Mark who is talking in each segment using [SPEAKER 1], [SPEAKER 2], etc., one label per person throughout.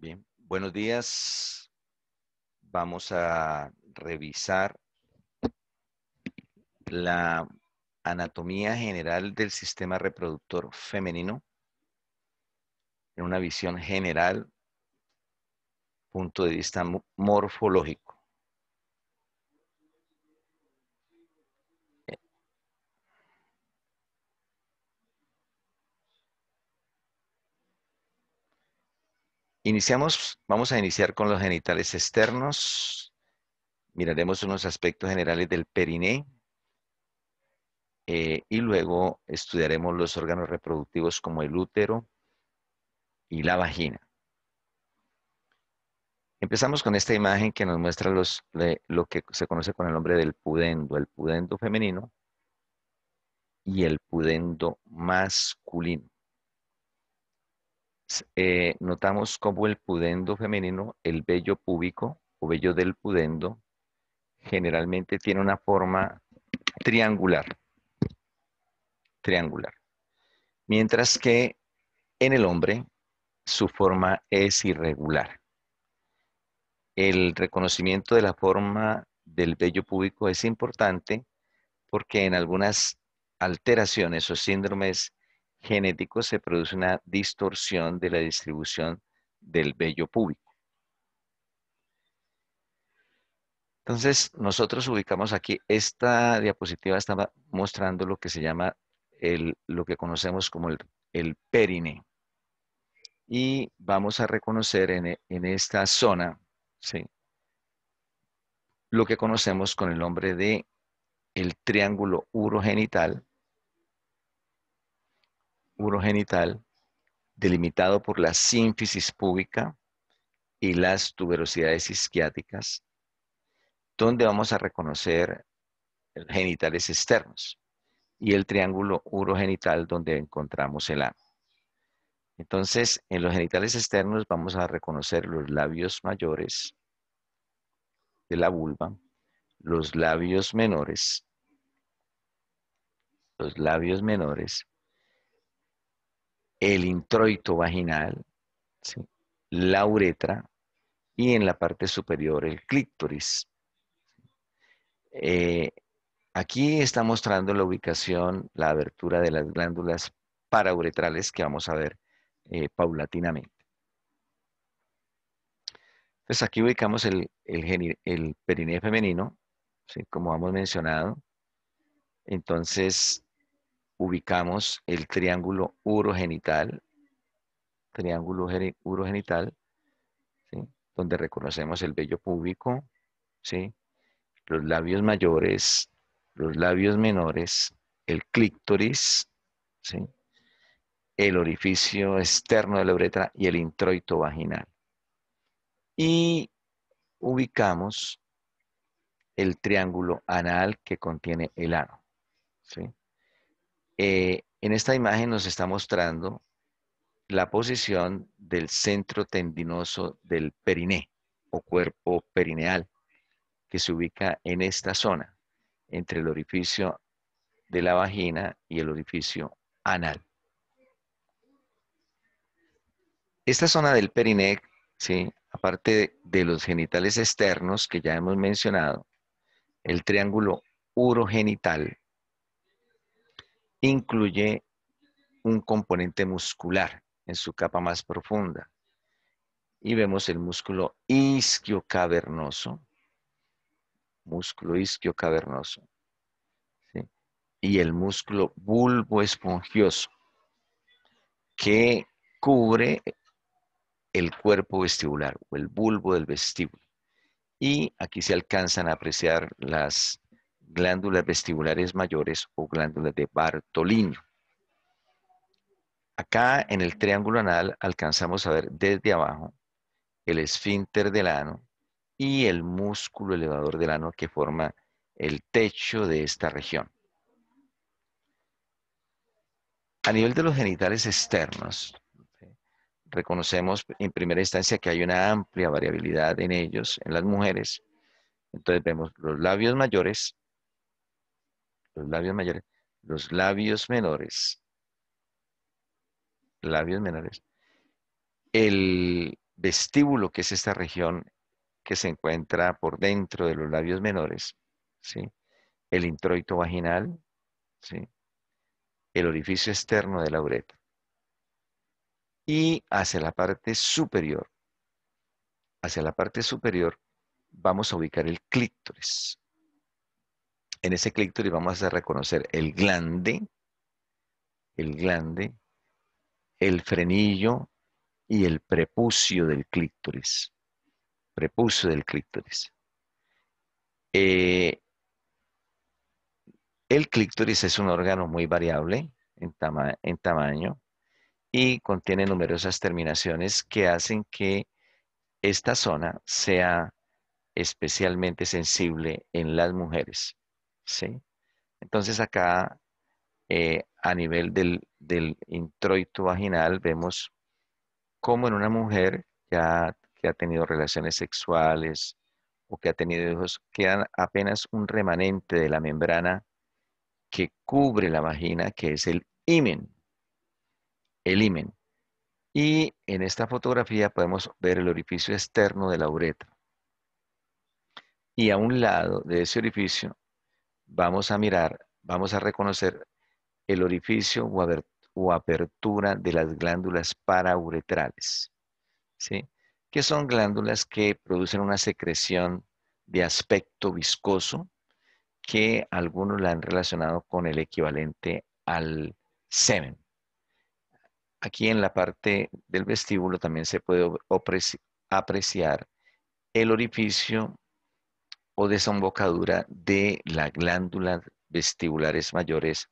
[SPEAKER 1] Bien, buenos días. Vamos a revisar la anatomía general del sistema reproductor femenino en una visión general, punto de vista morfológico. Iniciamos, vamos a iniciar con los genitales externos. Miraremos unos aspectos generales del periné. Eh, y luego estudiaremos los órganos reproductivos como el útero y la vagina. Empezamos con esta imagen que nos muestra lo que se conoce con el nombre del pudendo, el pudendo femenino y el pudendo masculino. Eh, notamos cómo el pudendo femenino, el vello púbico o vello del pudendo, generalmente tiene una forma triangular. Triangular. Mientras que en el hombre su forma es irregular. El reconocimiento de la forma del vello púbico es importante porque en algunas alteraciones o síndromes genético se produce una distorsión de la distribución del vello púbico. Entonces, nosotros ubicamos aquí, esta diapositiva estaba mostrando lo que se llama, el, lo que conocemos como el, el perine. Y vamos a reconocer en, esta zona, ¿sí? lo que conocemos con el nombre de el triángulo urogenital, urogenital delimitado por la sínfisis púbica y las tuberosidades isquiáticas, donde vamos a reconocer genitales externos y el triángulo urogenital donde encontramos el ano. Entonces, en los genitales externos vamos a reconocer los labios mayores de la vulva, los labios menores, los labios menores el introito vaginal, la uretra y en la parte superior el clítoris. Eh, aquí está mostrando la ubicación, la abertura de las glándulas parauretrales que vamos a ver eh, paulatinamente. Entonces pues aquí ubicamos el, el, perineo femenino, como hemos mencionado. Entonces, ubicamos el triángulo urogenital, triángulo urogenital, donde reconocemos el vello púbico, ¿sí? los labios mayores, los labios menores, el clítoris, ¿sí? el orificio externo de la uretra y el introito vaginal. Y ubicamos el triángulo anal que contiene el ano. ¿sí? Eh, en esta imagen nos está mostrando la posición del centro tendinoso del periné o cuerpo perineal que se ubica en esta zona entre el orificio de la vagina y el orificio anal. Esta zona del periné, aparte de los genitales externos que ya hemos mencionado, el triángulo urogenital incluye un componente muscular en su capa más profunda. Y vemos el músculo isquiocavernoso, músculo isquiocavernoso, y el músculo bulbo espongioso que cubre el cuerpo vestibular o el bulbo del vestíbulo. Y aquí se alcanzan a apreciar las glándulas vestibulares mayores o glándulas de Bartolino. Acá en el triángulo anal alcanzamos a ver desde abajo el esfínter del ano y el músculo elevador del ano que forma el techo de esta región. A nivel de los genitales externos, reconocemos en primera instancia que hay una amplia variabilidad en ellos, en las mujeres. Entonces vemos los labios mayores, los labios mayores, los labios menores, labios menores, el vestíbulo, que es esta región que se encuentra por dentro de los labios menores, ¿sí? el introito vaginal, ¿sí? el orificio externo de la uretra. Y hacia la parte superior, hacia la parte superior, vamos a ubicar el clítoris en ese clítoris vamos a reconocer el glande, el glande, el frenillo y el prepucio del clítoris. Prepucio del clítoris. Eh, el clítoris es un órgano muy variable en tamaño y contiene numerosas terminaciones que hacen que esta zona sea especialmente sensible en las mujeres. ¿sí? Entonces acá eh, a nivel del, introito vaginal vemos cómo en una mujer que ha, que ha tenido relaciones sexuales o que ha tenido hijos, queda apenas un remanente de la membrana que cubre la vagina, que es el imen. El imen. Y en esta fotografía podemos ver el orificio externo de la uretra. Y a un lado de ese orificio vamos a mirar, vamos a reconocer el orificio o apertura de las glándulas parauretrales, ¿sí? que son glándulas que producen una secreción de aspecto viscoso que algunos la han relacionado con el equivalente al semen. Aquí en la parte del vestíbulo también se puede apreciar el orificio o desembocadura de la glándulas vestibulares mayores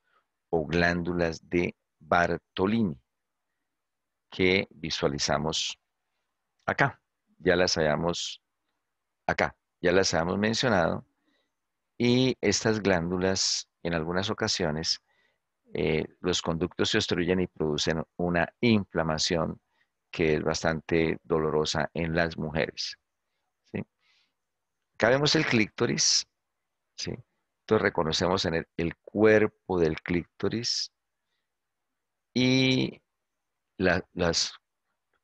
[SPEAKER 1] o glándulas de Bartolini, que visualizamos acá. Ya las habíamos, acá, ya las mencionado. Y estas glándulas, en algunas ocasiones, eh, los conductos se obstruyen y producen una inflamación que es bastante dolorosa en las mujeres. Acá vemos el clítoris, Entonces reconocemos en el, cuerpo del clítoris y las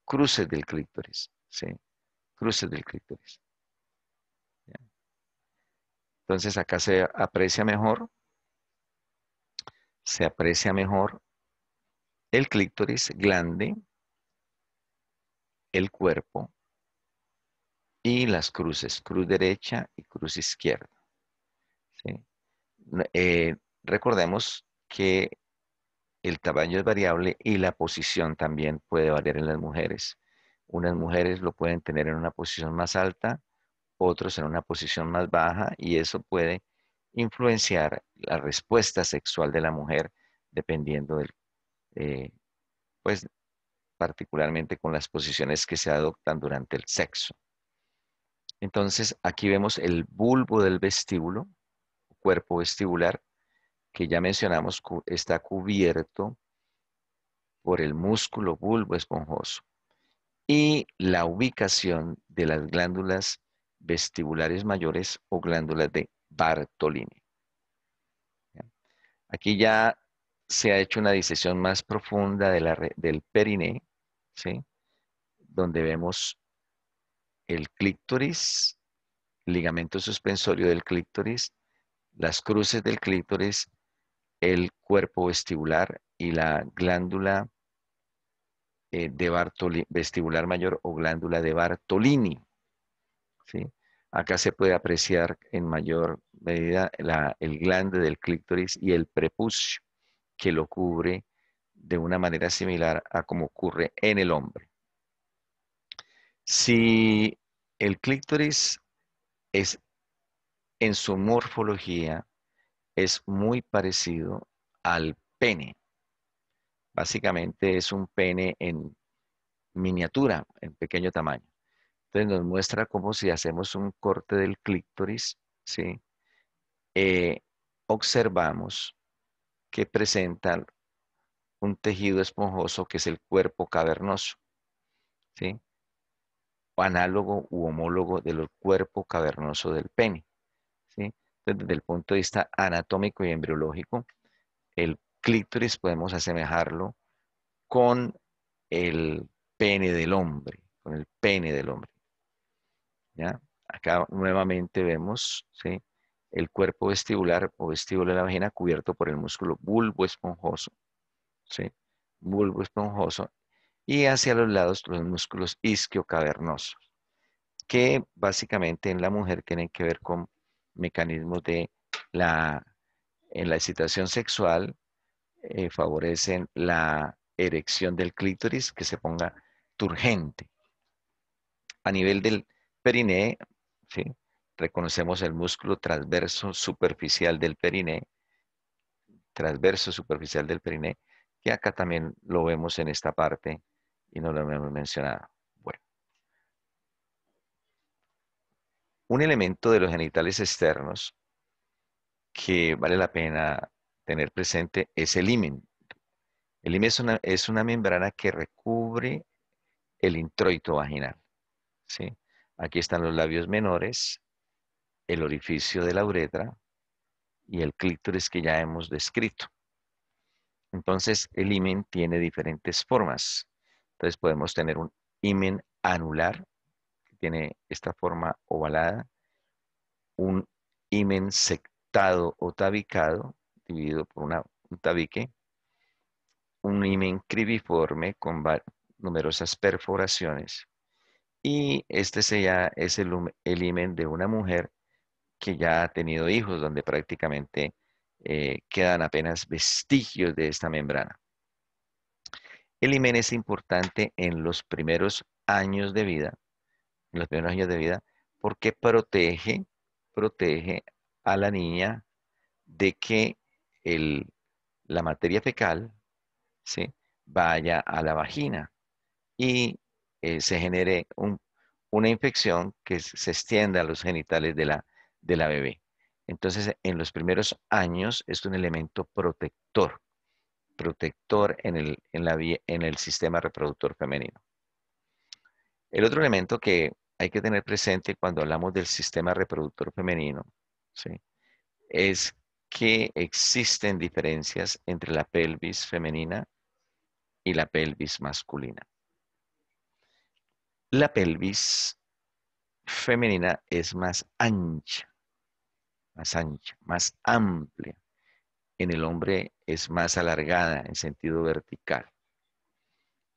[SPEAKER 1] cruces del clítoris, Cruces del clítoris. Entonces acá se aprecia mejor, se aprecia mejor el clítoris, glande, el cuerpo, y las cruces, cruz derecha y cruz izquierda. Eh, recordemos que el tamaño es variable y la posición también puede variar en las mujeres. Unas mujeres lo pueden tener en una posición más alta, otros en una posición más baja y eso puede influenciar la respuesta sexual de la mujer dependiendo del, eh, pues particularmente con las posiciones que se adoptan durante el sexo. Entonces, aquí vemos el bulbo del vestíbulo, cuerpo vestibular, que ya mencionamos está cubierto por el músculo bulbo esponjoso y la ubicación de las glándulas vestibulares mayores o glándulas de Bartolini. Aquí ya se ha hecho una disección más profunda del periné, donde vemos el clítoris, ligamento suspensorio del clítoris, las cruces del clítoris, el cuerpo vestibular y la glándula eh, de vestibular mayor o glándula de Bartolini. Acá se puede apreciar en mayor medida el glande del clítoris y el prepucio que lo cubre de una manera similar a como ocurre en el hombre. Si el clítoris es, en su morfología, es muy parecido al pene. Básicamente es un pene en miniatura, en pequeño tamaño. Entonces nos muestra como si hacemos un corte del clítoris, ¿sí? Eh, observamos que presenta un tejido esponjoso que es el cuerpo cavernoso. ¿sí? análogo u homólogo del cuerpo cavernoso del pene. ¿sí? desde el punto de vista anatómico y embriológico, el clítoris podemos asemejarlo con el pene del hombre, con el pene del hombre. ¿ya? Acá nuevamente vemos ¿sí? el cuerpo vestibular o vestíbulo de la vagina cubierto por el músculo bulbo esponjoso. ¿sí? Bulbo esponjoso y hacia los lados los músculos isquiocavernosos, que básicamente en la mujer tienen que ver con mecanismos de la, en la excitación sexual, eh, favorecen la erección del clítoris que se ponga turgente. A nivel del periné, ¿sí? reconocemos el músculo transverso superficial del periné, transverso superficial del periné, que acá también lo vemos en esta parte y no lo hemos mencionado. Bueno. Un elemento de los genitales externos que vale la pena tener presente es el imen. El imen es una, membrana que recubre el introito vaginal. Aquí están los labios menores, el orificio de la uretra y el clítoris que ya hemos descrito. Entonces, el imen tiene diferentes formas. Entonces podemos tener un himen anular, que tiene esta forma ovalada, un himen sectado o tabicado, dividido por una, un tabique, un himen cribiforme con numerosas perforaciones, y este ya es el, el himen de una mujer que ya ha tenido hijos, donde prácticamente eh, quedan apenas vestigios de esta membrana. El himen es importante en los primeros años de vida, en los primeros años de vida, porque protege, protege a la niña de que la materia fecal vaya a la vagina y eh, se genere una infección que se extienda a los genitales de de la bebé. Entonces, en los primeros años es un elemento protector protector en el, la, en el sistema reproductor femenino. El otro elemento que hay que tener presente cuando hablamos del sistema reproductor femenino es que existen diferencias entre la pelvis femenina y la pelvis masculina. La pelvis femenina es más ancha, más ancha, más amplia en el hombre es más alargada en sentido vertical.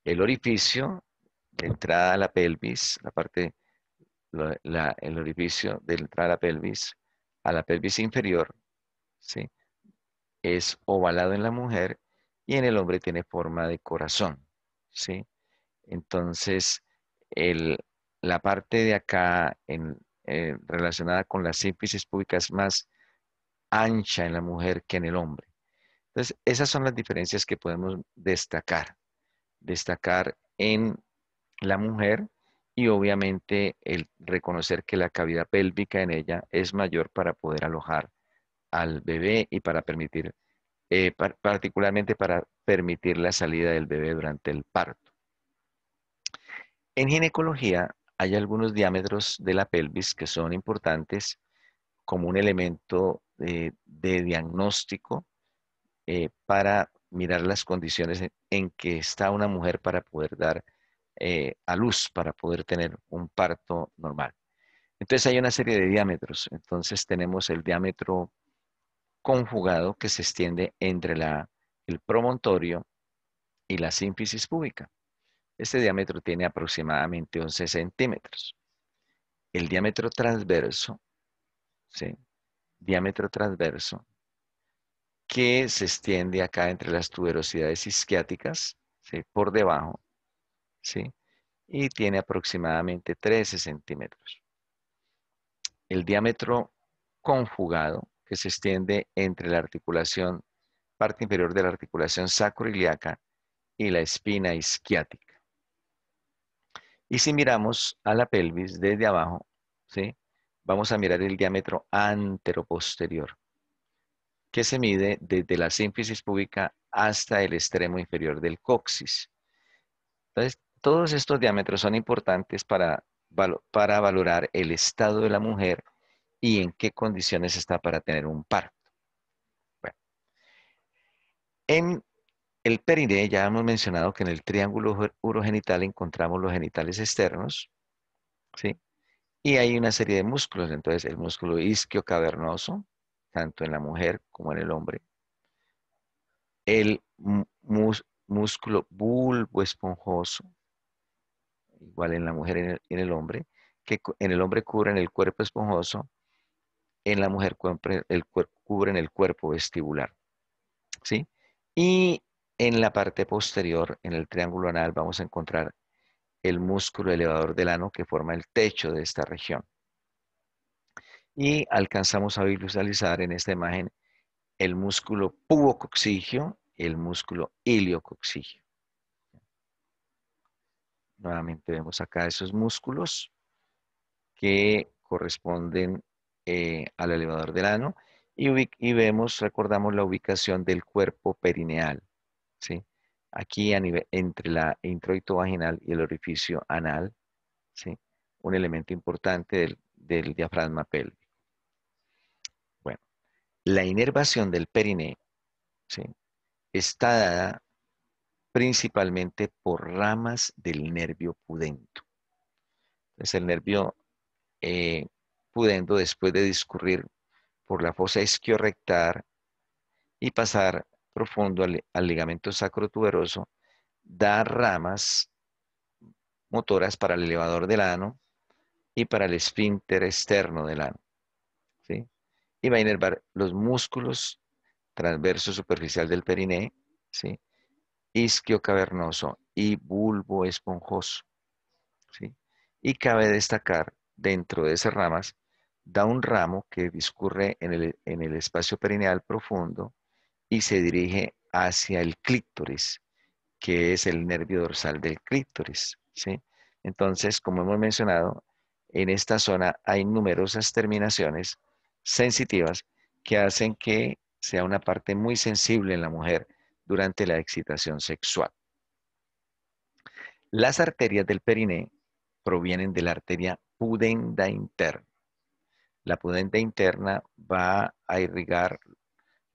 [SPEAKER 1] El orificio de entrada a la pelvis, la parte, el orificio de entrada a la pelvis, a la pelvis inferior, ¿sí? es ovalado en la mujer y en el hombre tiene forma de corazón. ¿sí? Entonces, la parte de acá en, eh, relacionada con las pública públicas más ancha en la mujer que en el hombre. Entonces, esas son las diferencias que podemos destacar. Destacar en la mujer y obviamente el reconocer que la cavidad pélvica en ella es mayor para poder alojar al bebé y para permitir, eh, particularmente para permitir la salida del bebé durante el parto. En ginecología hay algunos diámetros de la pelvis que son importantes como un elemento de, diagnóstico eh, para mirar las condiciones en, que está una mujer para poder dar eh, a luz, para poder tener un parto normal. Entonces hay una serie de diámetros. Entonces tenemos el diámetro conjugado que se extiende entre la, el promontorio y la sínfisis púbica. Este diámetro tiene aproximadamente 11 centímetros. El diámetro transverso, ¿sí? diámetro transverso que se extiende acá entre las tuberosidades isquiáticas, por debajo, ¿sí? y tiene aproximadamente 13 centímetros. El diámetro conjugado, que se extiende entre la articulación, parte inferior de la articulación sacroiliaca y la espina isquiática. Y si miramos a la pelvis desde abajo, ¿sí? vamos a mirar el diámetro anteroposterior, que se mide desde la sínfisis púbica hasta el extremo inferior del coxis. Entonces, todos estos diámetros son importantes para, para valorar el estado de la mujer y en qué condiciones está para tener un parto. Bueno, en el perineo ya hemos mencionado que en el triángulo urogenital encontramos los genitales externos, ¿sí? Y hay una serie de músculos, entonces el músculo cavernoso tanto en la mujer como en el hombre. El músculo bulbo esponjoso, igual en la mujer y en, el, hombre, que en el hombre cubren el cuerpo esponjoso, en la mujer cubren el, el cuerpo vestibular. ¿Sí? Y en la parte posterior, en el triángulo anal, vamos a encontrar el músculo elevador del ano que forma el techo de esta región. Y alcanzamos a visualizar en esta imagen el músculo pubocoxigio y el músculo iliocoxigio. Nuevamente vemos acá esos músculos que corresponden eh, al elevador del ano y, y, vemos, recordamos la ubicación del cuerpo perineal. ¿sí? aquí entre la introito vaginal y el orificio anal, ¿sí? un elemento importante del, diafragma pélvico. Bueno, la inervación del perineo está dada principalmente por ramas del nervio pudendo. Es el nervio eh, pudendo, después de discurrir por la fosa isquiorrectal y pasar profundo al, ligamento ligamento sacrotuberoso, da ramas motoras para el elevador del ano y para el esfínter externo del ano. Y va a inervar los músculos transverso superficial del periné, ¿sí? isquio cavernoso y bulbo esponjoso. Y cabe destacar, dentro de esas ramas, da un ramo que discurre en el espacio perineal profundo, y se dirige hacia el clítoris, que es el nervio dorsal del clítoris. Entonces, como hemos mencionado, en esta zona hay numerosas terminaciones sensitivas que hacen que sea una parte muy sensible en la mujer durante la excitación sexual. Las arterias del periné provienen de la arteria pudenda interna. La pudenda interna va a irrigar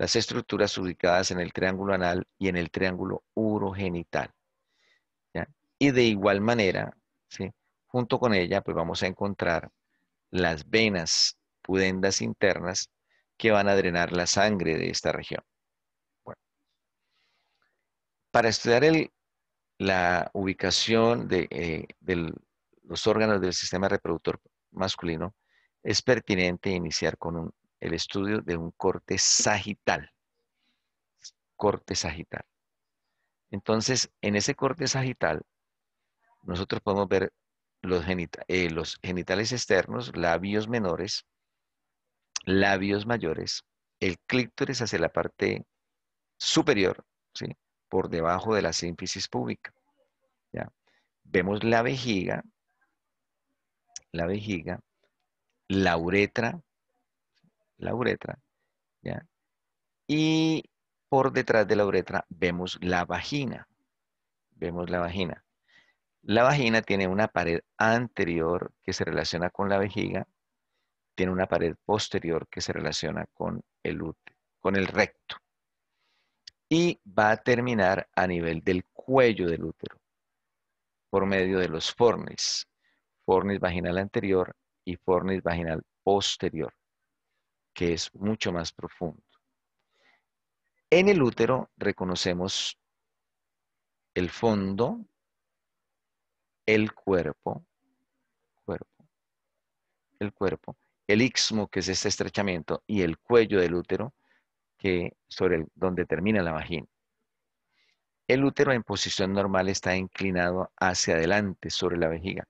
[SPEAKER 1] las estructuras ubicadas en el triángulo anal y en el triángulo urogenital. Y de igual manera, junto con ella, pues vamos a encontrar las venas pudendas internas que van a drenar la sangre de esta región. Para estudiar la ubicación de, eh, los órganos del sistema reproductor masculino, es pertinente iniciar con un el estudio de un corte sagital. Corte sagital. Entonces, en ese corte sagital, nosotros podemos ver los, eh, los genitales externos, labios menores, labios mayores, el clítoris hacia la parte superior, ¿sí? por debajo de la sínfisis pública. ¿ya? Vemos la vejiga, la vejiga, la uretra, la uretra, ¿ya? Y por detrás de la uretra vemos la vagina. Vemos la vagina. La vagina tiene una pared anterior que se relaciona con la vejiga, tiene una pared posterior que se relaciona con el útero, con el recto. Y va a terminar a nivel del cuello del útero, por medio de los fornis, fornis vaginal anterior y fornis vaginal posterior que es mucho más profundo. En el útero reconocemos el fondo, el cuerpo, cuerpo, el cuerpo, el ismo, que es este estrechamiento, y el cuello del útero, que sobre el, donde termina la vagina. El útero en posición normal está inclinado hacia adelante sobre la vejiga.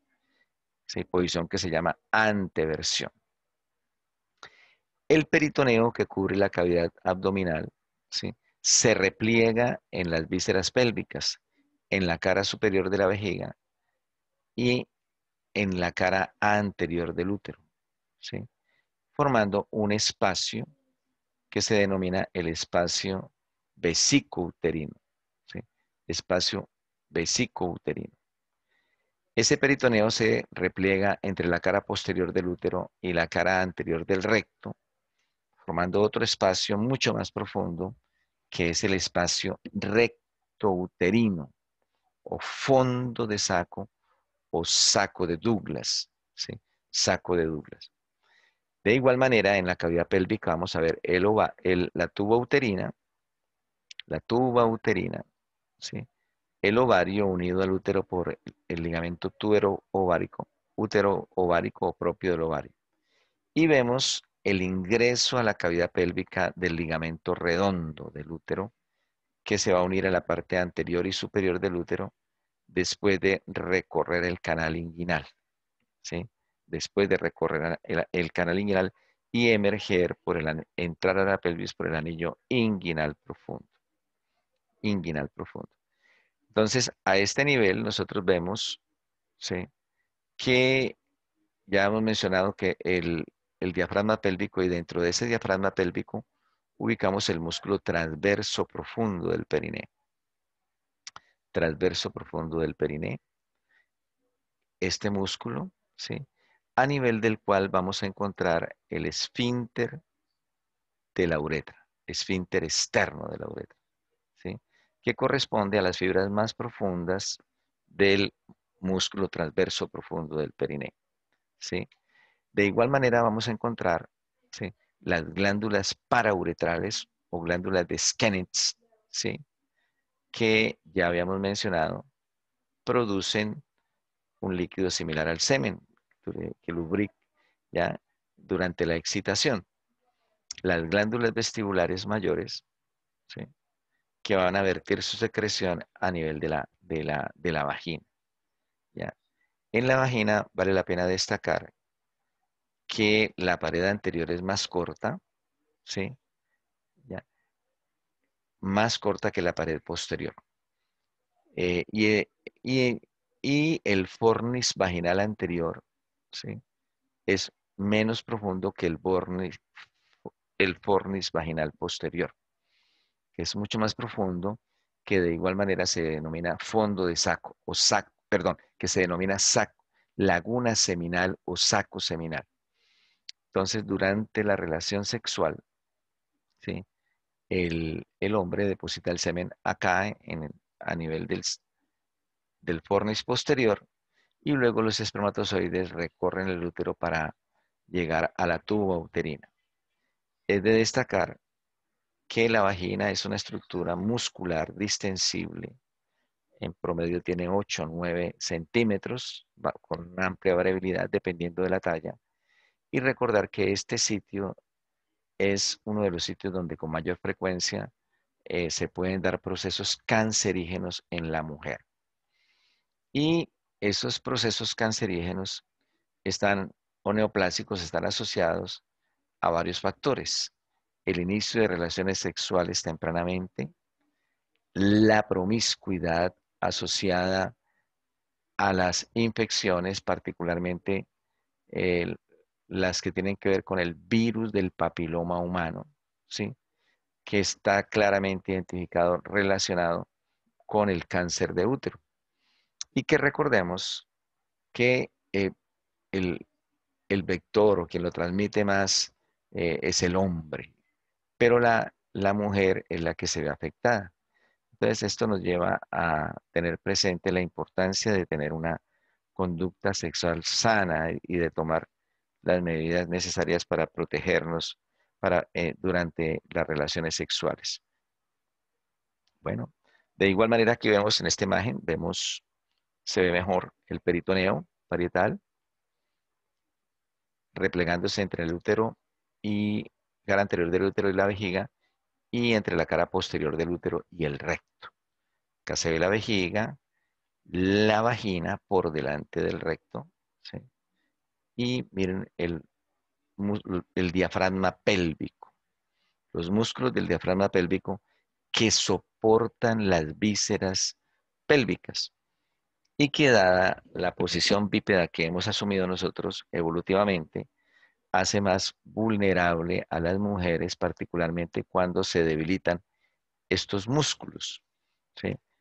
[SPEAKER 1] Esa posición que se llama anteversión el peritoneo que cubre la cavidad abdominal se repliega en las vísceras pélvicas, en la cara superior de la vejiga y en la cara anterior del útero, formando un espacio que se denomina el espacio vesicouterino, espacio vesicouterino. Ese peritoneo se repliega entre la cara posterior del útero y la cara anterior del recto, formando otro espacio mucho más profundo, que es el espacio rectouterino, o fondo de saco, o saco de Douglas, saco de Douglas. De igual manera, en la cavidad pélvica vamos a ver el, el la tuba uterina, la tuba uterina, el ovario unido al útero por el ligamento tubero ovárico, útero ovárico propio del ovario. Y vemos el ingreso a la cavidad pélvica del ligamento redondo del útero, que se va a unir a la parte anterior y superior del útero después de recorrer el canal inguinal, ¿sí? Después de recorrer el, canal inguinal y emerger por el, entrar a la pelvis por el anillo inguinal profundo. Inguinal profundo. Entonces, a este nivel nosotros vemos, ¿sí? Que ya hemos mencionado que el, el diafragma pélvico y dentro de ese diafragma pélvico ubicamos el músculo transverso profundo del periné. Transverso profundo del periné. Este músculo, ¿sí? A nivel del cual vamos a encontrar el esfínter de la uretra, esfínter externo de la uretra, ¿sí? Que corresponde a las fibras más profundas del músculo transverso profundo del periné, ¿sí? De igual manera vamos a encontrar las glándulas parauretrales o glándulas de Skenitz, ¿sí? que ya habíamos mencionado, producen un líquido similar al semen, que lubrica ya durante la excitación. Las glándulas vestibulares mayores, que van a vertir su secreción a nivel de la, de la, de la vagina. ¿ya? En la vagina vale la pena destacar que la pared anterior es más corta, ¿sí? Más corta que la pared posterior. Eh, eh, y, el fornis vaginal anterior, ¿sí? Es menos profundo que el, el fornis vaginal posterior, que es mucho más profundo, que de igual manera se denomina fondo de saco, o saco, perdón, que se denomina saco, laguna seminal o saco seminal. Entonces, durante la relación sexual, el, hombre deposita el semen acá a nivel del, del fornis posterior y luego los espermatozoides recorren el útero para llegar a la tuba uterina. Es de destacar que la vagina es una estructura muscular distensible. En promedio tiene 8 o 9 centímetros con amplia variabilidad dependiendo de la talla y recordar que este sitio es uno de los sitios donde con mayor frecuencia eh, se pueden dar procesos cancerígenos en la mujer. Y esos procesos cancerígenos están, o neoplásicos están asociados a varios factores. El inicio de relaciones sexuales tempranamente, la promiscuidad asociada a las infecciones, particularmente el, las que tienen que ver con el virus del papiloma humano, ¿sí? que está claramente identificado relacionado con el cáncer de útero. Y que recordemos que eh, el, vector o quien lo transmite más eh, es el hombre, pero la, la mujer es la que se ve afectada. Entonces esto nos lleva a tener presente la importancia de tener una conducta sexual sana y de tomar las medidas necesarias para protegernos para, eh, durante las relaciones sexuales. Bueno, de igual manera que vemos en esta imagen, vemos, se ve mejor el peritoneo parietal replegándose entre el útero y cara anterior del útero y la vejiga y entre la cara posterior del útero y el recto. Acá se ve la vejiga, la vagina por delante del recto, ¿sí? y miren el, el diafragma pélvico. Los músculos del diafragma pélvico que soportan las vísceras pélvicas y que dada la posición bípeda que hemos asumido nosotros evolutivamente, hace más vulnerable a las mujeres, particularmente cuando se debilitan estos músculos.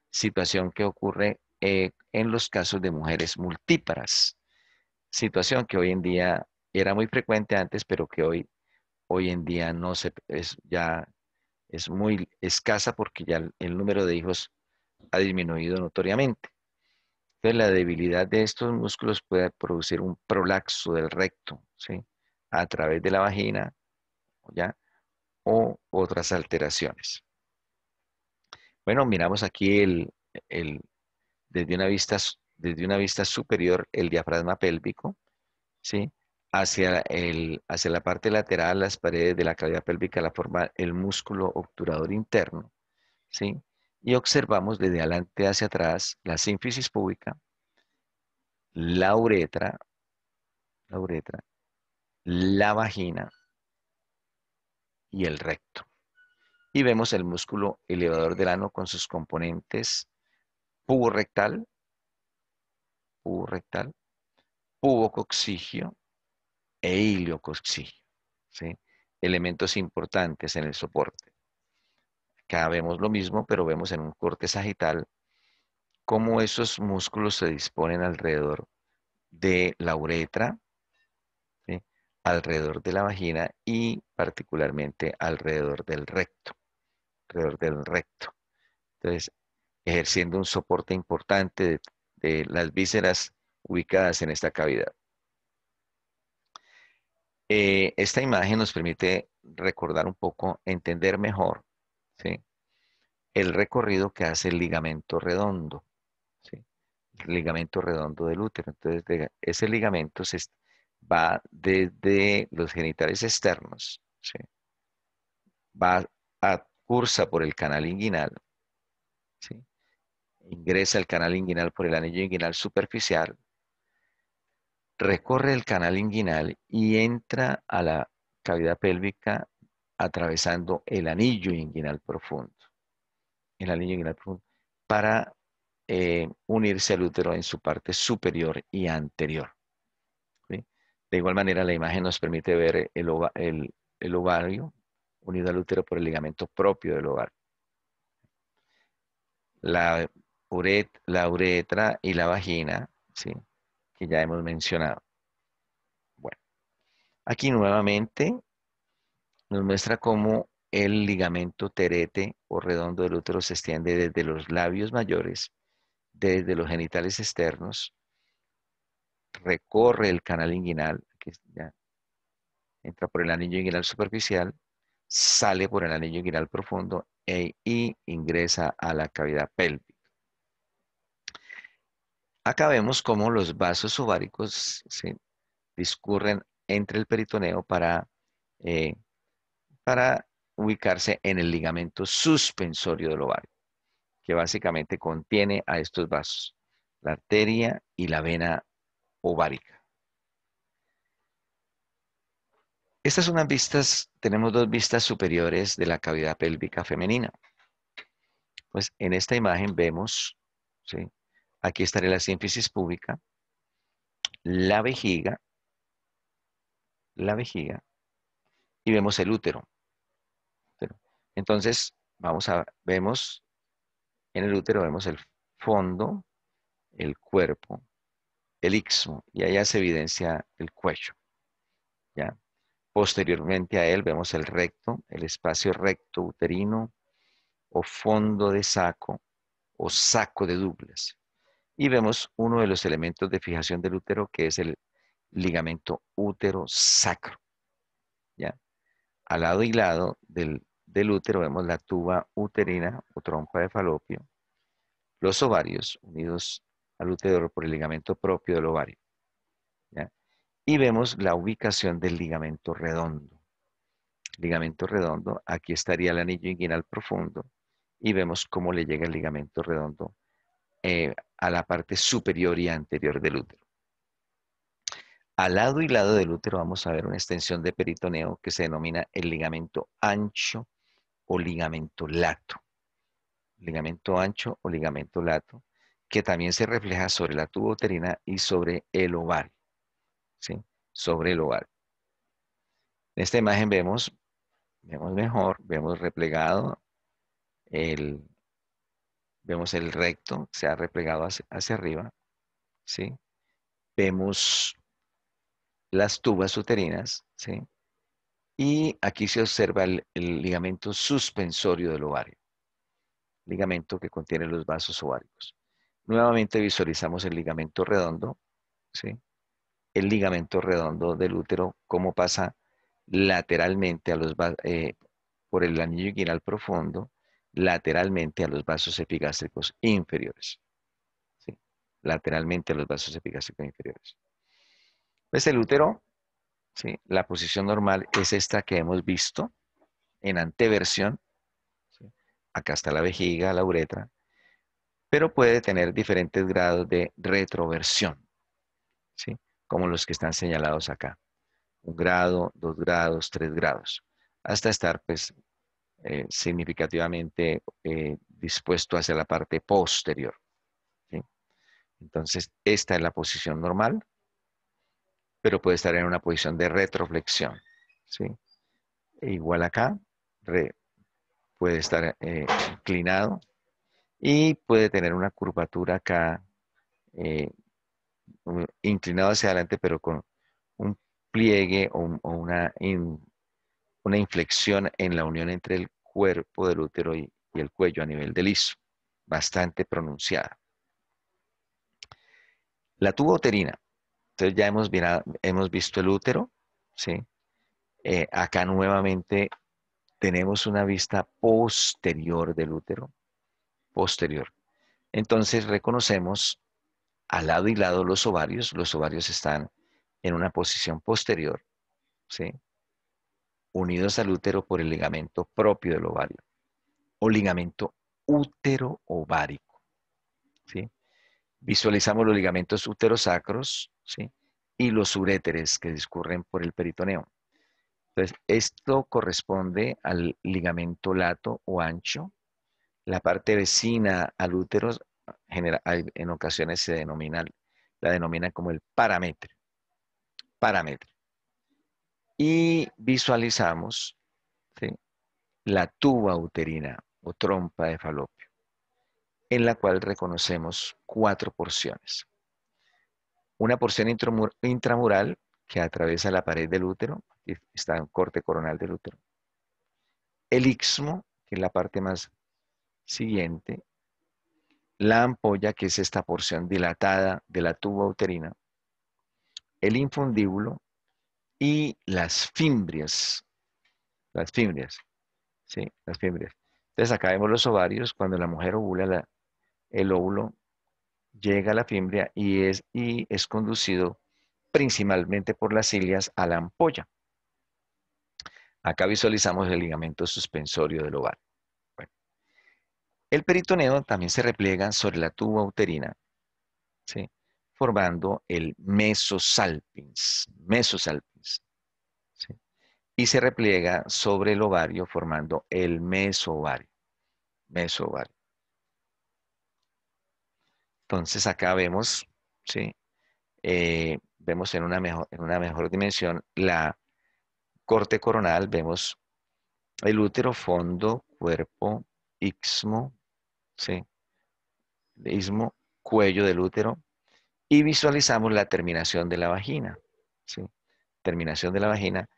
[SPEAKER 1] Situación que ocurre eh, en los casos de mujeres multíparas, situación que hoy en día era muy frecuente antes, pero que hoy, hoy en día no se, es, ya es muy escasa porque ya el, número de hijos ha disminuido notoriamente. Entonces, la debilidad de estos músculos puede producir un prolaxo del recto, ¿sí? A través de la vagina, ¿ya? O otras alteraciones. Bueno, miramos aquí el, el desde una vista desde una vista superior el diafragma pélvico, ¿sí? Hacia, el, hacia la parte lateral, las paredes de la cavidad pélvica la forma el músculo obturador interno, ¿sí? Y observamos desde adelante hacia atrás la sínfisis púbica, la uretra, la uretra, la vagina y el recto. Y vemos el músculo elevador del ano con sus componentes puborrectal rectal, pubocoxigio e iliocoxigio. ¿sí? Elementos importantes en el soporte. Acá vemos lo mismo, pero vemos en un corte sagital cómo esos músculos se disponen alrededor de la uretra, alrededor de la vagina y particularmente alrededor del recto. Alrededor del recto. Entonces, ejerciendo un soporte importante de de las vísceras ubicadas en esta cavidad. Eh, esta imagen nos permite recordar un poco, entender mejor ¿sí? el recorrido que hace el ligamento redondo, ¿sí? el ligamento redondo del útero. Entonces, ese ligamento se va desde los genitales externos, ¿sí? va a, cursa por el canal inguinal, ¿sí? ingresa el canal inguinal por el anillo inguinal superficial, recorre el canal inguinal y entra a la cavidad pélvica atravesando el anillo inguinal profundo, el anillo inguinal profundo, para eh, unirse al útero en su parte superior y anterior. De igual manera, la imagen nos permite ver el, el ovario unido al útero por el ligamento propio del ovario. La la uretra y la vagina, ¿sí? que ya hemos mencionado. Bueno, aquí nuevamente nos muestra cómo el ligamento terete o redondo del útero se extiende desde los labios mayores, desde los genitales externos, recorre el canal inguinal, que entra por el anillo inguinal superficial, sale por el anillo inguinal profundo e, y ingresa a la cavidad pélvica. Acá vemos cómo los vasos ováricos discurren entre el peritoneo para, eh, para ubicarse en el ligamento suspensorio del ovario, que básicamente contiene a estos vasos, la arteria y la vena ovárica. Estas son las vistas, tenemos dos vistas superiores de la cavidad pélvica femenina. Pues en esta imagen vemos ¿sí? Aquí estaría la sínfisis pública, la vejiga, la vejiga, y vemos el útero. Entonces, vamos a, vemos, en el útero vemos el fondo, el cuerpo, el ixmo, y allá se evidencia el cuello. ¿ya? Posteriormente a él vemos el recto, el espacio recto uterino, o fondo de saco, o saco de Douglas. Y vemos uno de los elementos de fijación del útero que es el ligamento útero sacro. ¿ya? Al lado y lado del, útero vemos la tuba uterina o trompa de falopio, los ovarios unidos al útero por el ligamento propio del ovario. Y vemos la ubicación del ligamento redondo. Ligamento redondo, aquí estaría el anillo inguinal profundo y vemos cómo le llega el ligamento redondo eh, a la parte superior y anterior del útero. Al lado y lado del útero vamos a ver una extensión de peritoneo que se denomina el ligamento ancho o ligamento lato. Ligamento ancho o ligamento lato, que también se refleja sobre la tuba uterina y sobre el ovario. ¿sí? Sobre el ovario. En esta imagen vemos, vemos mejor, vemos replegado el, Vemos el recto, se ha replegado hacia, arriba, ¿sí? Vemos las tubas uterinas, ¿sí? Y aquí se observa el, ligamento suspensorio del ovario, ligamento que contiene los vasos ováricos. Nuevamente visualizamos el ligamento redondo, ¿sí? El ligamento redondo del útero, como pasa lateralmente a los, eh, por el anillo inguinal profundo, lateralmente a los vasos epigástricos inferiores. Lateralmente a los vasos epigástricos inferiores. Pues el útero? ¿sí? La posición normal es esta que hemos visto en anteversión. Acá está la vejiga, la uretra. Pero puede tener diferentes grados de retroversión. Como los que están señalados acá. Un grado, dos grados, tres grados. Hasta estar pues eh, significativamente eh, dispuesto hacia la parte posterior. Entonces, esta es la posición normal, pero puede estar en una posición de retroflexión. E igual acá, puede estar eh, inclinado y puede tener una curvatura acá inclinado hacia adelante, pero con un pliegue o, una una inflexión en la unión entre el cuerpo del útero y, el cuello a nivel del liso, bastante pronunciada. La tuba uterina. Entonces ya hemos, hemos visto el útero, ¿sí? Eh, acá nuevamente tenemos una vista posterior del útero, posterior. Entonces reconocemos al lado y lado los ovarios, los ovarios están en una posición posterior, ¿sí? unidos al útero por el ligamento propio del ovario o ligamento útero-ovárico. Visualizamos los ligamentos úterosacros ¿sí? y los uréteres que discurren por el peritoneo. Entonces, esto corresponde al ligamento lato o ancho. La parte vecina al útero en ocasiones se denomina, la denominan como el parámetro y visualizamos la tuba uterina o trompa de falopio, en la cual reconocemos cuatro porciones. Una porción intramural que atraviesa la pared del útero, está en corte coronal del útero. El ixmo, que es la parte más siguiente. La ampolla, que es esta porción dilatada de la tuba uterina. El infundíbulo, y las fimbrias. Las fimbrias. Sí, las fimbrias. Entonces acá vemos los ovarios. Cuando la mujer ovula, el óvulo llega a la fimbria y es, y es conducido principalmente por las cilias a la ampolla. Acá visualizamos el ligamento suspensorio del ovario. El peritoneo también se repliega sobre la tuba uterina, formando el mesosalpins. mesosalpins y se repliega sobre el ovario formando el mesovario. Mesovario. Entonces acá vemos, ¿sí? Eh, vemos en una, mejor, en una mejor dimensión la corte coronal, vemos el útero, fondo, cuerpo, istmo, ¿sí? istmo, cuello del útero, y visualizamos la terminación de la vagina. ¿sí? Terminación de la vagina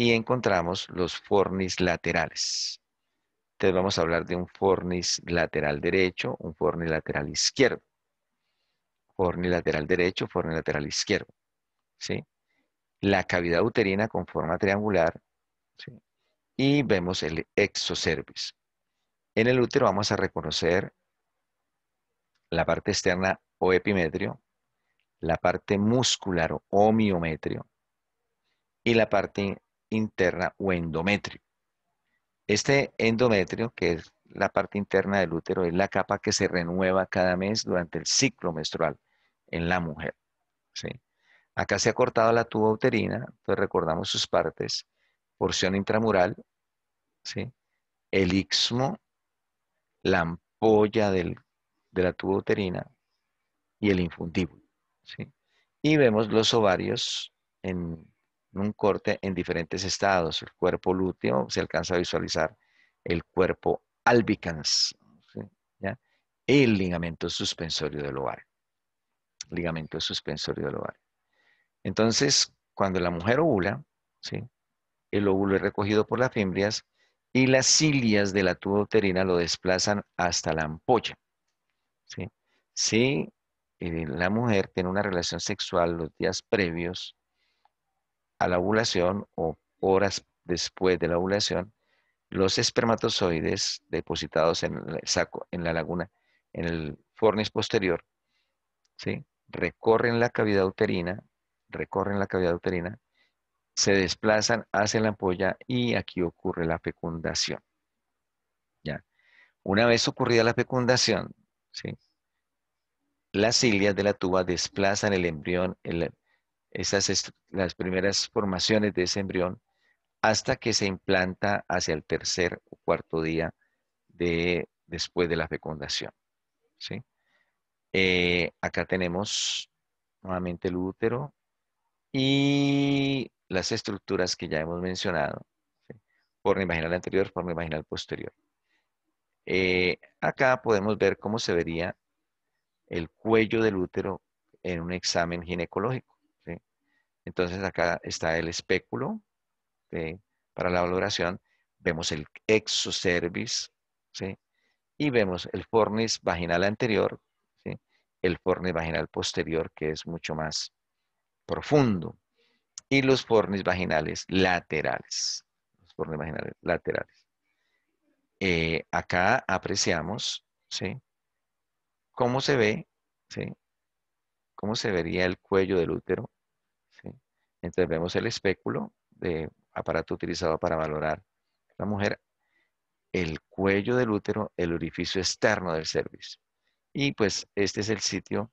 [SPEAKER 1] y encontramos los fornis laterales. Entonces vamos a hablar de un fornis lateral derecho, un fornis lateral izquierdo. Fornis lateral derecho, fornis lateral izquierdo. ¿sí? La cavidad uterina con forma triangular. ¿sí? Y vemos el exocervis. En el útero vamos a reconocer la parte externa o epimetrio, la parte muscular o miometrio y la parte interna o endometrio. Este endometrio, que es la parte interna del útero, es la capa que se renueva cada mes durante el ciclo menstrual en la mujer. Acá se ha cortado la tuba uterina, entonces recordamos sus partes, porción intramural, el ixmo, la ampolla de la tuba uterina y el infundibulo. Y vemos los ovarios en un corte en diferentes estados. El cuerpo lúteo se alcanza a visualizar el cuerpo albicans, el ligamento suspensorio del ovario. Ligamento suspensorio del ovario. Entonces, cuando la mujer ovula, el óvulo es recogido por las fimbrias y las cilias de la tuba uterina lo desplazan hasta la ampolla. Si eh, la mujer tiene una relación sexual los días previos a la ovulación o horas después de la ovulación, los espermatozoides depositados en el saco, en la laguna, en el fornis posterior, ¿sí? recorren la cavidad uterina, recorren la cavidad uterina, se desplazan, hacia la ampolla y aquí ocurre la fecundación. ¿Ya? Una vez ocurrida la fecundación, las cilias de la tuba desplazan el embrión, el, esas las primeras formaciones de ese embrión hasta que se implanta hacia el tercer o cuarto día de, después de la fecundación. ¿sí? Eh, acá tenemos nuevamente el útero y las estructuras que ya hemos mencionado, Por la imaginal anterior, forma imaginal posterior. Eh, acá podemos ver cómo se vería el cuello del útero en un examen ginecológico. Entonces acá está el espéculo para la valoración. Vemos el exocervis y vemos el fornis vaginal anterior, el fornis vaginal posterior que es mucho más profundo y los fornis vaginales laterales. laterales. Eh, acá apreciamos cómo se ve, cómo se vería el cuello del útero entonces vemos el espéculo de aparato utilizado para valorar la mujer, el cuello del útero, el orificio externo del cervix. Y pues este es el sitio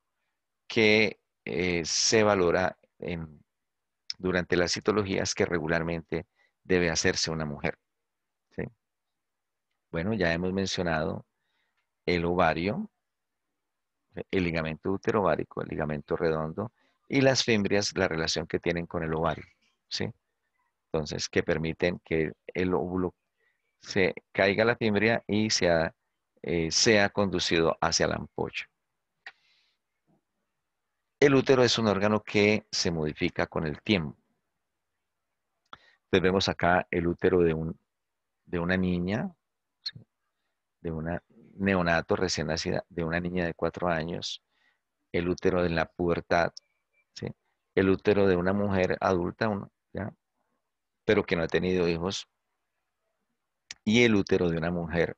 [SPEAKER 1] que eh, se valora durante las citologías que regularmente debe hacerse una mujer. Bueno, ya hemos mencionado el ovario, el ligamento útero ovárico, el ligamento redondo, y las fimbrias, la relación que tienen con el ovario, ¿sí? Entonces, que permiten que el óvulo se caiga la fimbria y sea, eh, conducido hacia la ampolla. El útero es un órgano que se modifica con el tiempo. Entonces vemos acá el útero de, un, de una niña, de una neonato recién nacida, de una niña de cuatro años, el útero en la pubertad, el útero de una mujer adulta, ¿ya? pero que no ha tenido hijos, y el útero de una mujer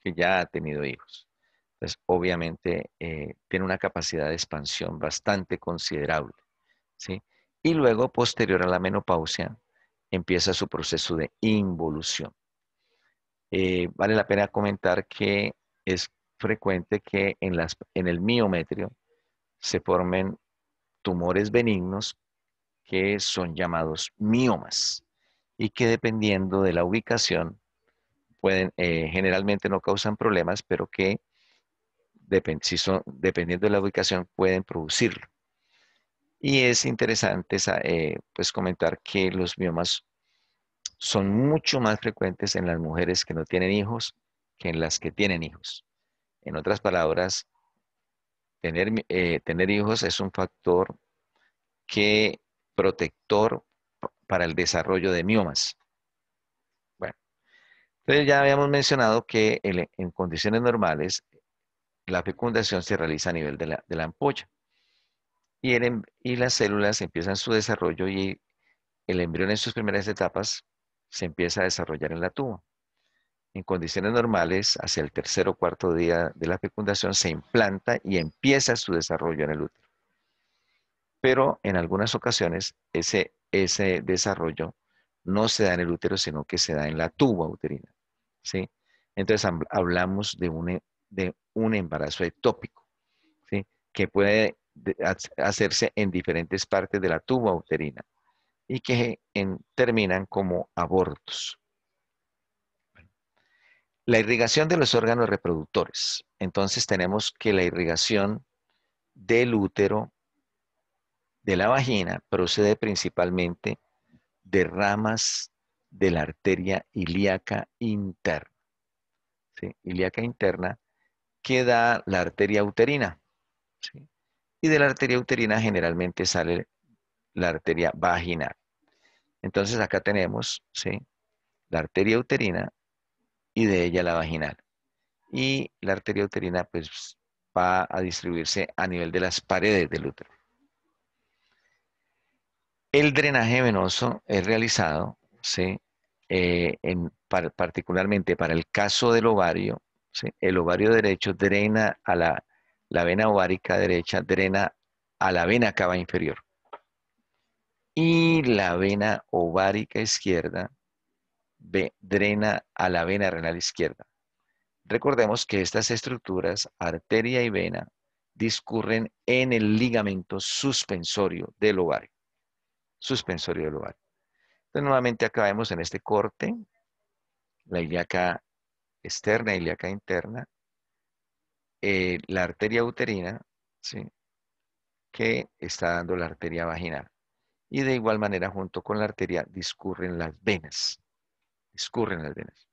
[SPEAKER 1] que ya ha tenido hijos. Entonces, obviamente, eh, tiene una capacidad de expansión bastante considerable. ¿sí? Y luego, posterior a la menopausia, empieza su proceso de involución. Eh, vale la pena comentar que es frecuente que en el miometrio se formen tumores benignos que son llamados miomas y que dependiendo de la ubicación pueden, eh, generalmente no causan problemas, pero que dependiendo de la ubicación pueden producirlo. Y es interesante eh, pues comentar que los miomas son mucho más frecuentes en las mujeres que no tienen hijos que en las que tienen hijos. En otras palabras, Tener, eh, tener hijos es un factor que protector para el desarrollo de miomas. Bueno, entonces ya habíamos mencionado que en condiciones normales la fecundación se realiza a nivel de la, ampolla y, em, y las células empiezan su desarrollo y el embrión en sus primeras etapas se empieza a desarrollar en la tumba en condiciones normales, hacia el tercer o cuarto día de la fecundación, se implanta y empieza su desarrollo en el útero. Pero en algunas ocasiones ese, desarrollo no se da en el útero, sino que se da en la tuba uterina. ¿sí? Entonces hablamos de un, de un embarazo ectópico, que puede hacerse en diferentes partes de la tuba uterina y que terminan como abortos. La irrigación de los órganos reproductores. Entonces tenemos que la irrigación del útero, de la vagina, procede principalmente de ramas de la arteria ilíaca interna. Ilíaca interna que da la arteria uterina. Y de la arteria uterina generalmente sale la arteria vaginal. Entonces acá tenemos ¿sí? la arteria uterina y de ella la vaginal. Y la arteria uterina pues va a distribuirse a nivel de las paredes del útero. El drenaje venoso es realizado, eh, en, particularmente para el caso del ovario, el ovario derecho drena a la, la vena ovárica derecha, drena a la vena cava inferior. Y la vena ovárica izquierda drena a la vena renal izquierda. Recordemos que estas estructuras, arteria y vena, discurren en el ligamento suspensorio del ovario. Suspensorio del ovario. Entonces, nuevamente acabemos en este corte la ilíaca externa, ilíaca interna, eh, la arteria uterina, que está dando la arteria vaginal. Y de igual manera, junto con la arteria, discurren las venas escurren las venas.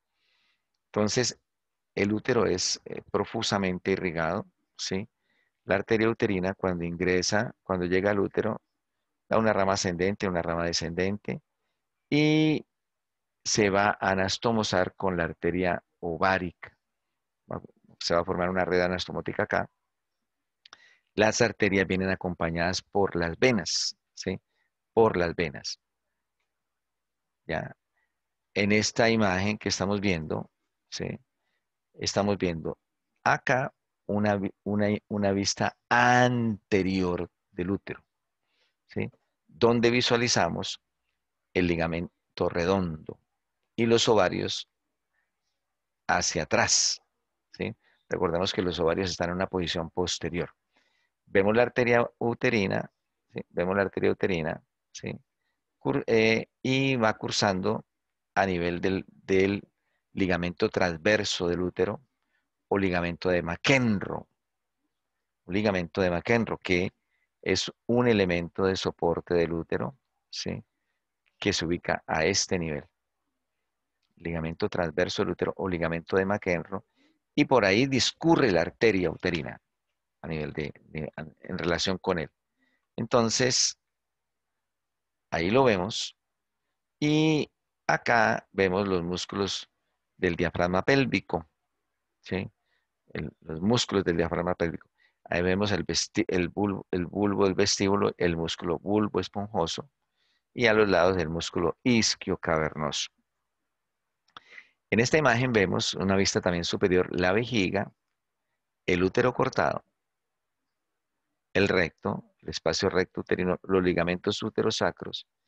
[SPEAKER 1] Entonces, el útero es eh, profusamente irrigado, ¿sí? La arteria uterina cuando ingresa, cuando llega al útero, da una rama ascendente, una rama descendente y se va a anastomosar con la arteria ovárica. Se va a formar una red anastomótica acá. Las arterias vienen acompañadas por las venas, ¿sí? Por las venas. Ya, en esta imagen que estamos viendo, estamos viendo acá una, vista anterior del útero, ¿sí? donde visualizamos el ligamento redondo y los ovarios hacia atrás. ¿sí? Recordemos que los ovarios están en una posición posterior. Vemos la arteria uterina, vemos la arteria uterina, ¿sí? Eh, y va cursando a nivel del, ligamento transverso del útero o ligamento de McEnroe. Un ligamento de McEnroe que es un elemento de soporte del útero, que se ubica a este nivel. Ligamento transverso del útero o ligamento de McEnroe y por ahí discurre la arteria uterina a nivel de, en relación con él. Entonces, ahí lo vemos y Acá vemos los músculos del diafragma pélvico, los músculos del diafragma pélvico. Ahí vemos el, bulbo, el bulbo del vestíbulo, el músculo bulbo esponjoso y a los lados el músculo cavernoso. En esta imagen vemos una vista también superior, la vejiga, el útero cortado, el recto, el espacio recto uterino, los ligamentos uterosacros. sacros,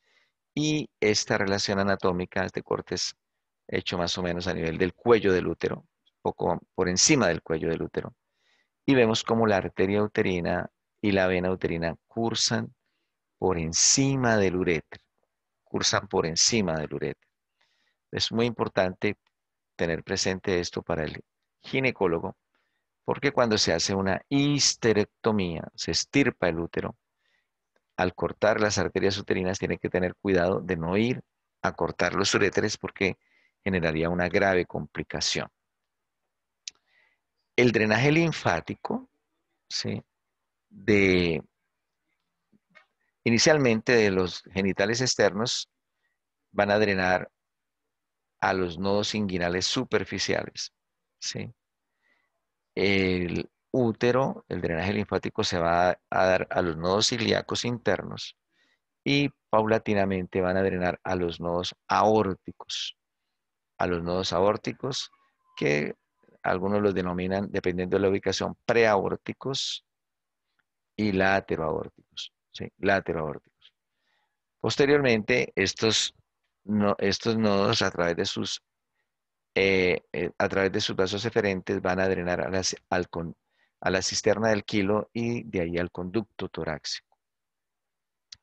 [SPEAKER 1] y esta relación anatómica de cortes hecho más o menos a nivel del cuello del útero, poco por encima del cuello del útero. Y vemos cómo la arteria uterina y la vena uterina cursan por encima del ureter, cursan por encima del ureter. Es muy importante tener presente esto para el ginecólogo, porque cuando se hace una histerectomía, se estirpa el útero, al cortar las arterias uterinas tiene que tener cuidado de no ir a cortar los uréteres porque generaría una grave complicación. El drenaje linfático, ¿sí? inicialmente de los genitales externos, van a drenar a los nodos inguinales superficiales. ¿sí? El, útero, el drenaje linfático se va a dar a los nodos ilíacos internos y paulatinamente van a drenar a los nodos aórticos. A los nodos aórticos que algunos los denominan, dependiendo de la ubicación, preaórticos y lateroaórticos. ¿sí? Lateroaórticos. Posteriormente, estos, estos nodos a través de sus eh, eh, a través de sus vasos eferentes van a drenar a las, al, con, a la cisterna del kilo y de ahí al conducto torácico.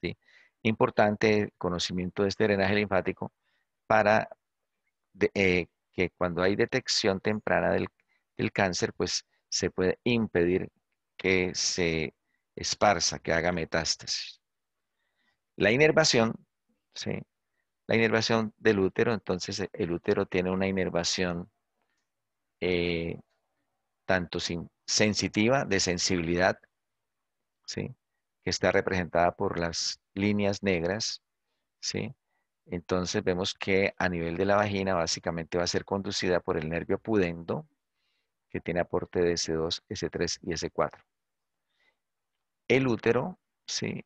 [SPEAKER 1] Importante Importante conocimiento de este drenaje linfático para eh, que cuando hay detección temprana del, cáncer, pues se puede impedir que se esparza, que haga metástasis. La inervación, la inervación del útero, entonces el útero tiene una inervación eh, tanto sin, sensitiva de sensibilidad, ¿sí? que está representada por las líneas negras. ¿sí? Entonces vemos que a nivel de la vagina básicamente va a ser conducida por el nervio pudendo, que tiene aporte de S2, S3 y S4. El útero, ¿sí?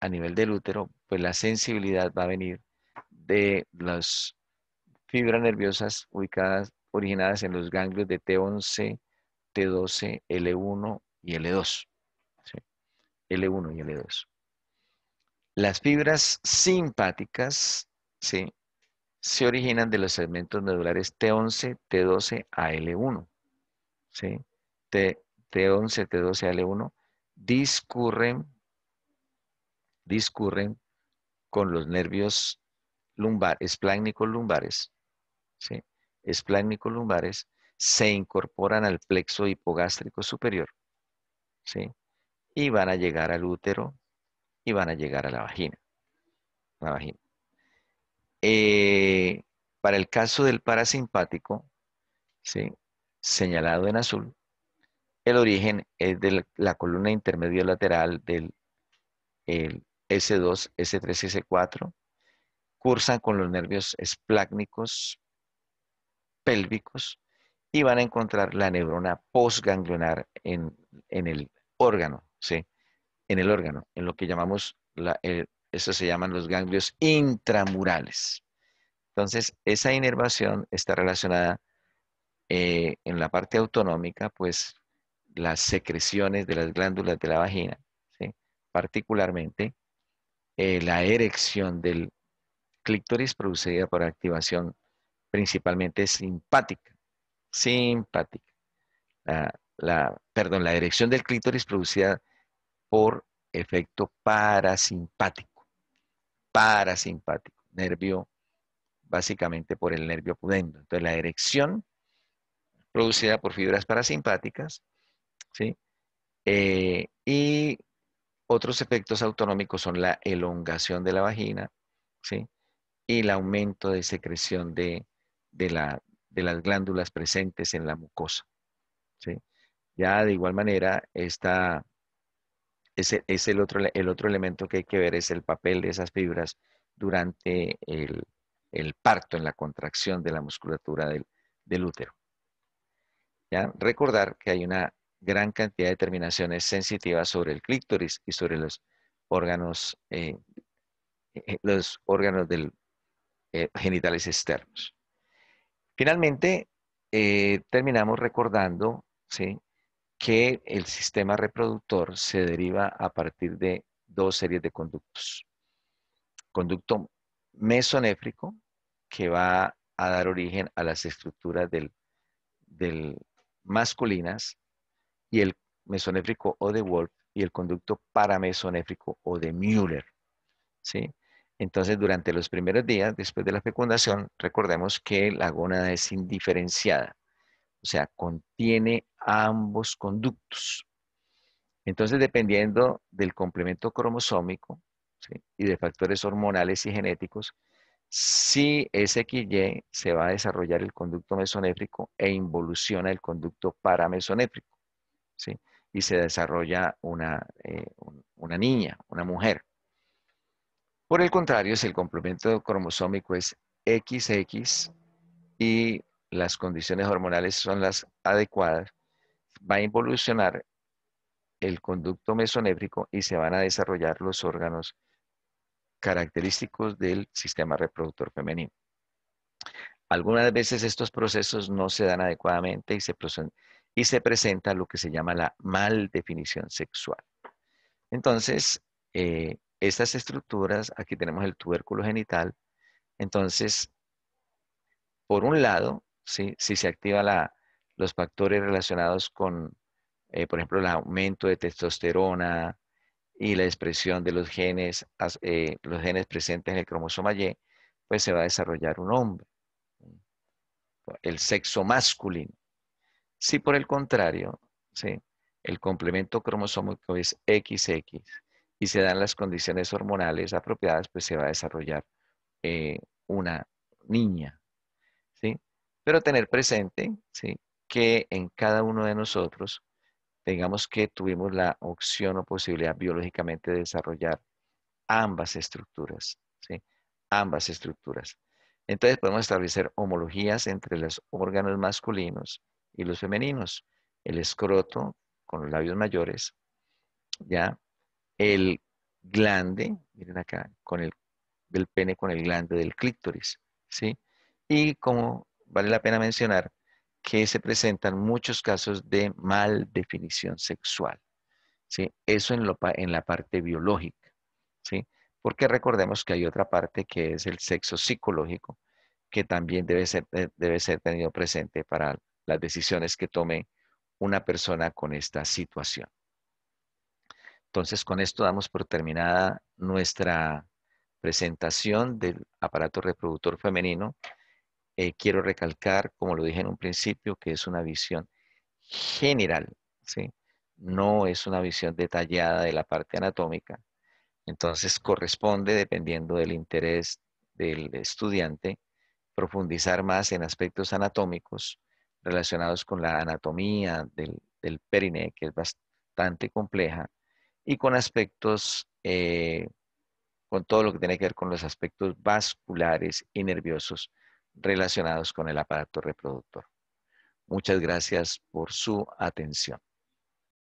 [SPEAKER 1] a nivel del útero, pues la sensibilidad va a venir de las fibras nerviosas ubicadas, originadas en los ganglios de T11, T12, L1 y L2. l L1 y L2. Las fibras simpáticas se originan de los segmentos medulares T11, T12 a L1. ¿sí? T, T11, T12 a l 1 sí t 11 t 12 a l 1 discurren, discurren con los nervios lumbar, esplácnicos lumbares, ¿sí? lumbares, se incorporan al plexo hipogástrico superior, ¿sí? Y van a llegar al útero y van a llegar a la vagina. Eh, para el caso del parasimpático, ¿sí? señalado en azul, el origen es de la columna intermedio lateral del S2, S3 S4. Cursan con los nervios esplácnicos pélvicos y van a encontrar la neurona postganglionar en, en el órgano, En el órgano, en lo que llamamos, eso se llaman los ganglios intramurales. Entonces, esa inervación está relacionada eh, en la parte autonómica, pues las secreciones de las glándulas de la vagina, particularmente eh, la erección del clítoris producida por activación principalmente simpática simpática. La, perdón, la erección del clítoris producida por efecto parasimpático. Parasimpático, nervio, básicamente por el nervio pudendo. Entonces, la erección producida por fibras parasimpáticas, ¿sí? Eh, y otros efectos autonómicos son la elongación de la vagina, ¿sí? Y el aumento de secreción de, de la, de las glándulas presentes en la mucosa. Ya de igual manera, ese, es el, otro, el otro elemento que hay que ver es el papel de esas fibras durante el, parto, en la contracción de la musculatura del, útero. ¿Ya? Recordar que hay una gran cantidad de terminaciones sensitivas sobre el clítoris y sobre los órganos, eh, eh, los órganos del, eh, genitales externos. Finalmente, eh, terminamos recordando ¿sí? que el sistema reproductor se deriva a partir de dos series de conductos. Conducto mesonéfrico, que va a dar origen a las estructuras del, masculinas, y el mesonéfrico o de Wolf, y el conducto paramesonéfrico o de Müller. ¿sí? Entonces, durante los primeros días después de la fecundación, recordemos que la gónada es indiferenciada, o sea, contiene ambos conductos. Entonces, dependiendo del complemento cromosómico y de factores hormonales y genéticos, si es XY, se va a desarrollar el conducto mesonéfrico e involuciona el conducto paramesonéfrico, ¿sí? y se desarrolla una, eh, una niña, una mujer. Por el contrario, si el complemento cromosómico es XX y las condiciones hormonales son las adecuadas, va a involucionar el conducto mesonéfrico y se van a desarrollar los órganos característicos del sistema reproductor femenino. Algunas veces estos procesos no se dan adecuadamente y se, presenta lo que se llama la mal definición sexual. Entonces, eh, estas estructuras, aquí tenemos el tubérculo genital, entonces, por un lado, si se activa la, los factores relacionados con, eh, por ejemplo, el aumento de testosterona y la expresión de los genes, eh, los genes presentes en el cromosoma Y, pues se va a desarrollar un hombre, el sexo masculino. Si por el contrario, el complemento cromosómico es XX, y se dan las condiciones hormonales apropiadas, pues se va a desarrollar eh, una niña. ¿sí? Pero tener presente ¿sí? que en cada uno de nosotros, tengamos que tuvimos la opción o posibilidad biológicamente de desarrollar ambas estructuras. ¿sí? Ambas estructuras. Entonces podemos establecer homologías entre los órganos masculinos y los femeninos. El escroto con los labios mayores, ya el glande, miren acá, con el, del pene con el glande del clítoris, ¿sí? Y como vale la pena mencionar, que se presentan muchos casos de mal definición sexual, ¿sí? Eso en, la parte biológica, ¿sí? Porque recordemos que hay otra parte que es el sexo psicológico, que también debe ser, eh, debe ser tenido presente para las decisiones que tome una persona con esta situación. Entonces, con esto damos por terminada nuestra presentación del aparato reproductor femenino. Eh, quiero recalcar, como lo dije en un principio, que es una visión general, ¿sí? No es una visión detallada de la parte anatómica. Entonces, corresponde, dependiendo del interés del estudiante, profundizar más en aspectos anatómicos relacionados con la anatomía del, del que es bastante compleja, y con aspectos, eh, con todo lo que tiene que ver con los aspectos vasculares y nerviosos relacionados con el aparato reproductor. Muchas gracias por su atención.